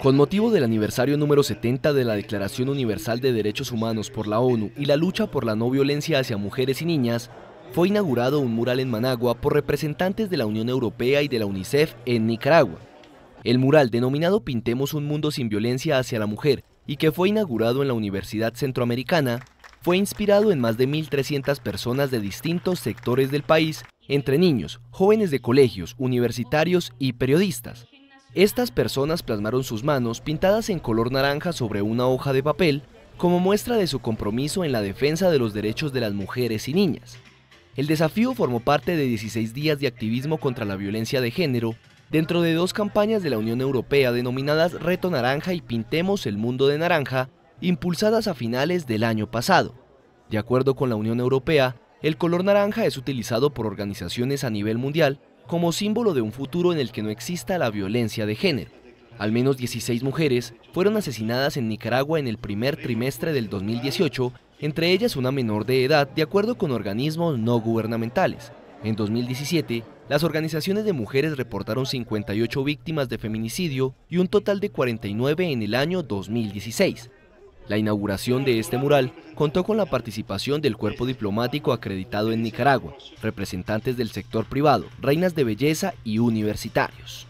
Con motivo del aniversario número 70 de la Declaración Universal de Derechos Humanos por la ONU y la lucha por la no violencia hacia mujeres y niñas, fue inaugurado un mural en Managua por representantes de la Unión Europea y de la UNICEF en Nicaragua. El mural, denominado Pintemos un Mundo sin Violencia hacia la Mujer y que fue inaugurado en la Universidad Centroamericana, fue inspirado en más de 1.300 personas de distintos sectores del país, entre niños, jóvenes de colegios, universitarios y periodistas. Estas personas plasmaron sus manos pintadas en color naranja sobre una hoja de papel como muestra de su compromiso en la defensa de los derechos de las mujeres y niñas. El desafío formó parte de 16 días de activismo contra la violencia de género dentro de dos campañas de la Unión Europea denominadas Reto Naranja y Pintemos el Mundo de Naranja, impulsadas a finales del año pasado. De acuerdo con la Unión Europea, el color naranja es utilizado por organizaciones a nivel mundial como símbolo de un futuro en el que no exista la violencia de género. Al menos 16 mujeres fueron asesinadas en Nicaragua en el primer trimestre del 2018, entre ellas una menor de edad, de acuerdo con organismos no gubernamentales. En 2017, las organizaciones de mujeres reportaron 58 víctimas de feminicidio y un total de 49 en el año 2016. La inauguración de este mural contó con la participación del cuerpo diplomático acreditado en Nicaragua, representantes del sector privado, reinas de belleza y universitarios.